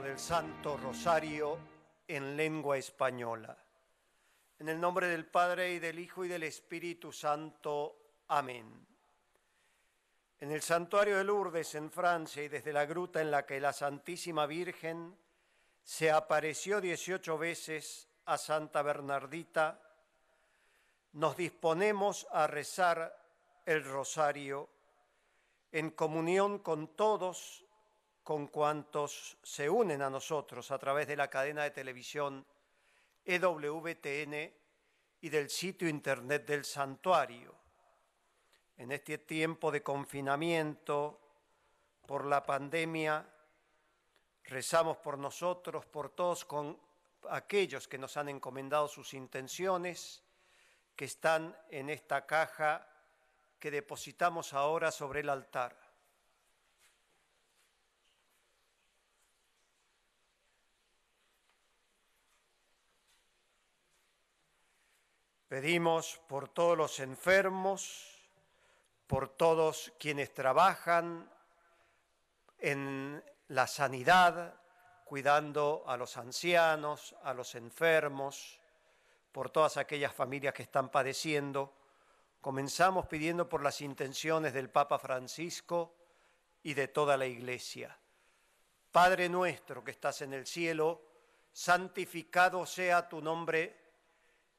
del Santo Rosario en lengua española. En el nombre del Padre y del Hijo y del Espíritu Santo. Amén. En el santuario de Lourdes en Francia y desde la gruta en la que la Santísima Virgen se apareció 18 veces a Santa Bernardita, nos disponemos a rezar el rosario en comunión con todos con cuantos se unen a nosotros a través de la cadena de televisión EWTN y del sitio internet del santuario. En este tiempo de confinamiento por la pandemia, rezamos por nosotros, por todos con aquellos que nos han encomendado sus intenciones, que están en esta caja que depositamos ahora sobre el altar. Pedimos por todos los enfermos, por todos quienes trabajan en la sanidad, cuidando a los ancianos, a los enfermos, por todas aquellas familias que están padeciendo. Comenzamos pidiendo por las intenciones del Papa Francisco y de toda la Iglesia. Padre nuestro que estás en el cielo, santificado sea tu nombre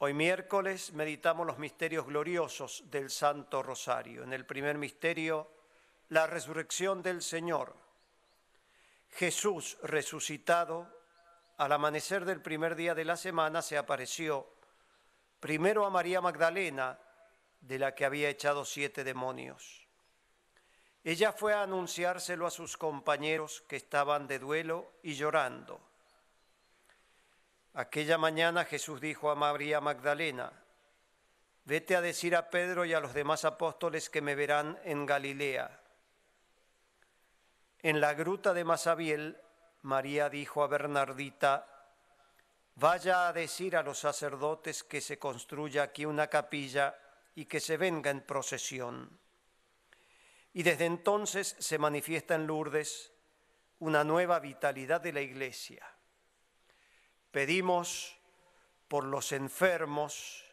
Hoy miércoles meditamos los misterios gloriosos del Santo Rosario. En el primer misterio, la resurrección del Señor. Jesús resucitado, al amanecer del primer día de la semana, se apareció primero a María Magdalena, de la que había echado siete demonios. Ella fue a anunciárselo a sus compañeros que estaban de duelo y llorando. Aquella mañana Jesús dijo a María Magdalena, vete a decir a Pedro y a los demás apóstoles que me verán en Galilea. En la gruta de Masabiel, María dijo a Bernardita, vaya a decir a los sacerdotes que se construya aquí una capilla y que se venga en procesión. Y desde entonces se manifiesta en Lourdes una nueva vitalidad de la iglesia pedimos por los enfermos,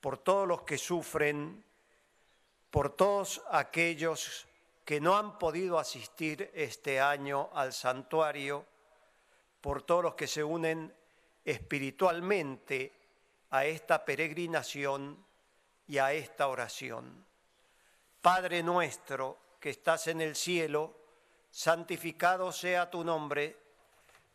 por todos los que sufren, por todos aquellos que no han podido asistir este año al santuario, por todos los que se unen espiritualmente a esta peregrinación y a esta oración. Padre nuestro que estás en el cielo, santificado sea tu nombre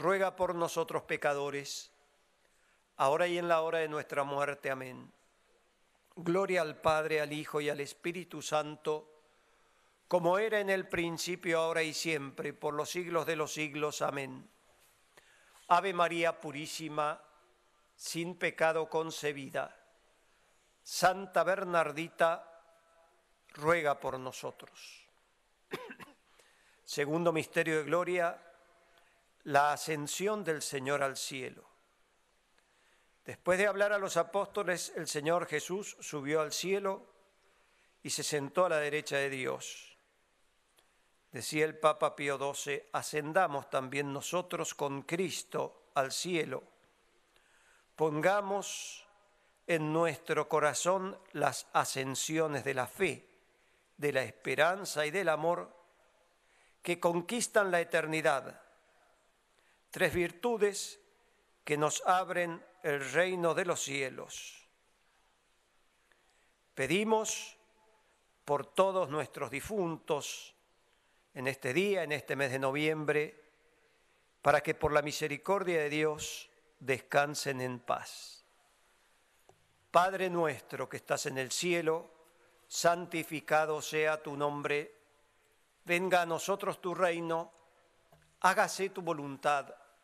ruega por nosotros pecadores, ahora y en la hora de nuestra muerte. Amén. Gloria al Padre, al Hijo y al Espíritu Santo, como era en el principio, ahora y siempre, por los siglos de los siglos. Amén. Ave María Purísima, sin pecado concebida. Santa Bernardita, ruega por nosotros. Segundo misterio de gloria, la ascensión del Señor al cielo. Después de hablar a los apóstoles, el Señor Jesús subió al cielo y se sentó a la derecha de Dios. Decía el Papa Pío XII, ascendamos también nosotros con Cristo al cielo. Pongamos en nuestro corazón las ascensiones de la fe, de la esperanza y del amor que conquistan la eternidad tres virtudes que nos abren el reino de los cielos. Pedimos por todos nuestros difuntos en este día, en este mes de noviembre, para que por la misericordia de Dios descansen en paz. Padre nuestro que estás en el cielo, santificado sea tu nombre, venga a nosotros tu reino, hágase tu voluntad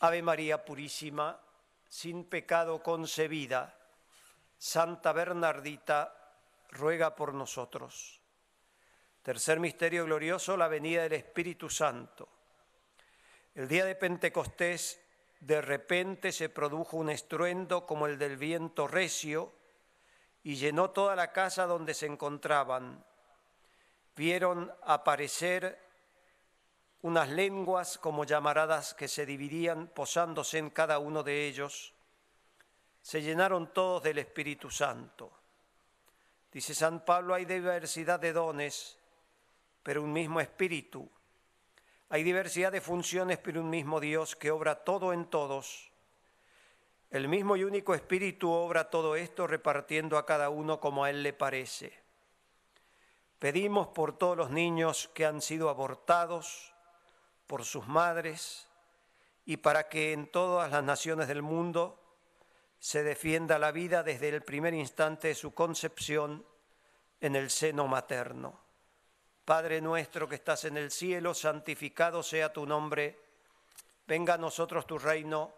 Ave María Purísima, sin pecado concebida, Santa Bernardita, ruega por nosotros. Tercer misterio glorioso, la venida del Espíritu Santo. El día de Pentecostés, de repente se produjo un estruendo como el del viento recio y llenó toda la casa donde se encontraban. Vieron aparecer unas lenguas como llamaradas que se dividían posándose en cada uno de ellos, se llenaron todos del Espíritu Santo. Dice San Pablo, hay diversidad de dones, pero un mismo Espíritu. Hay diversidad de funciones, pero un mismo Dios que obra todo en todos. El mismo y único Espíritu obra todo esto repartiendo a cada uno como a Él le parece. Pedimos por todos los niños que han sido abortados, por sus madres y para que en todas las naciones del mundo se defienda la vida desde el primer instante de su concepción en el seno materno. Padre nuestro que estás en el cielo, santificado sea tu nombre, venga a nosotros tu reino,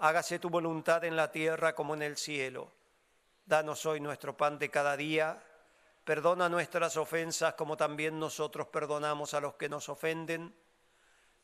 hágase tu voluntad en la tierra como en el cielo. Danos hoy nuestro pan de cada día, perdona nuestras ofensas como también nosotros perdonamos a los que nos ofenden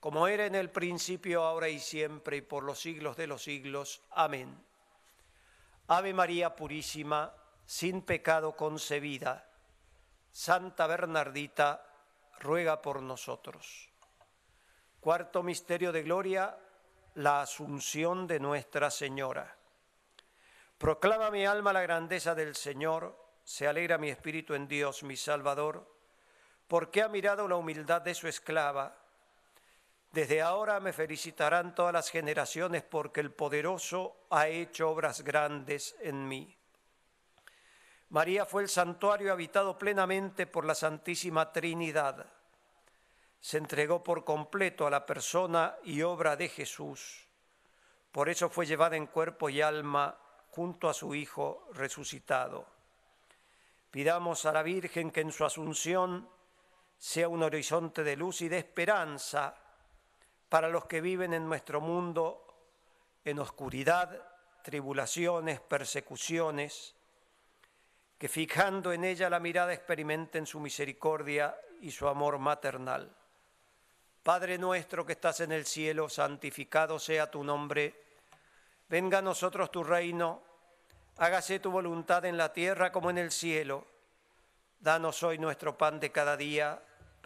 como era en el principio, ahora y siempre, y por los siglos de los siglos. Amén. Ave María Purísima, sin pecado concebida, Santa Bernardita, ruega por nosotros. Cuarto misterio de gloria, la asunción de Nuestra Señora. Proclama mi alma la grandeza del Señor, se alegra mi espíritu en Dios, mi Salvador, porque ha mirado la humildad de su esclava desde ahora me felicitarán todas las generaciones porque el poderoso ha hecho obras grandes en mí. María fue el santuario habitado plenamente por la Santísima Trinidad. Se entregó por completo a la persona y obra de Jesús. Por eso fue llevada en cuerpo y alma junto a su Hijo resucitado. Pidamos a la Virgen que en su asunción sea un horizonte de luz y de esperanza para los que viven en nuestro mundo en oscuridad, tribulaciones, persecuciones, que fijando en ella la mirada experimenten su misericordia y su amor maternal. Padre nuestro que estás en el cielo, santificado sea tu nombre, venga a nosotros tu reino, hágase tu voluntad en la tierra como en el cielo. Danos hoy nuestro pan de cada día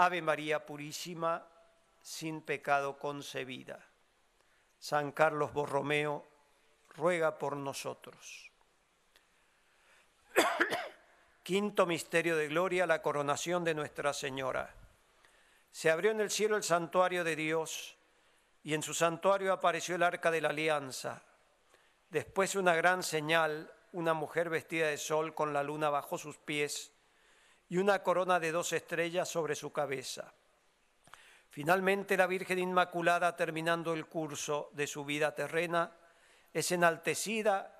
Ave María Purísima, sin pecado concebida. San Carlos Borromeo, ruega por nosotros. Quinto misterio de gloria, la coronación de Nuestra Señora. Se abrió en el cielo el santuario de Dios y en su santuario apareció el arca de la alianza. Después una gran señal, una mujer vestida de sol con la luna bajo sus pies y una corona de dos estrellas sobre su cabeza. Finalmente, la Virgen Inmaculada, terminando el curso de su vida terrena, es enaltecida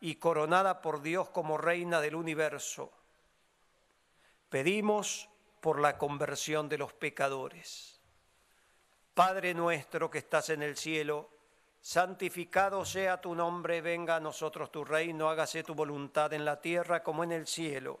y coronada por Dios como reina del universo. Pedimos por la conversión de los pecadores. Padre nuestro que estás en el cielo, santificado sea tu nombre, venga a nosotros tu reino, hágase tu voluntad en la tierra como en el cielo.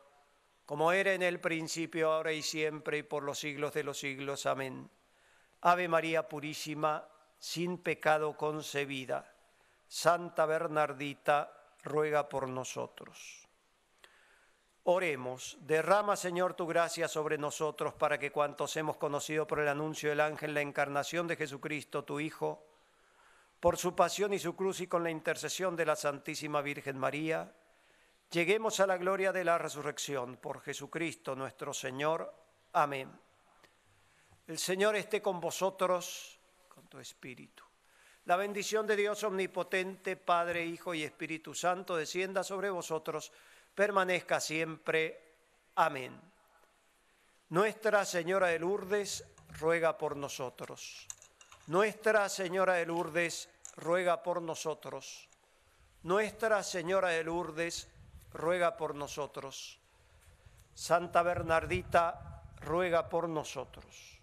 como era en el principio, ahora y siempre, y por los siglos de los siglos. Amén. Ave María Purísima, sin pecado concebida, Santa Bernardita, ruega por nosotros. Oremos, derrama Señor tu gracia sobre nosotros para que cuantos hemos conocido por el anuncio del ángel la encarnación de Jesucristo, tu Hijo, por su pasión y su cruz y con la intercesión de la Santísima Virgen María, Lleguemos a la gloria de la resurrección por Jesucristo nuestro Señor. Amén. El Señor esté con vosotros, con tu espíritu. La bendición de Dios omnipotente, Padre, Hijo y Espíritu Santo, descienda sobre vosotros, permanezca siempre. Amén. Nuestra Señora de Lourdes, ruega por nosotros. Nuestra Señora de Lourdes, ruega por nosotros. Nuestra Señora de Lourdes, ruega por nosotros. Santa Bernardita, ruega por nosotros.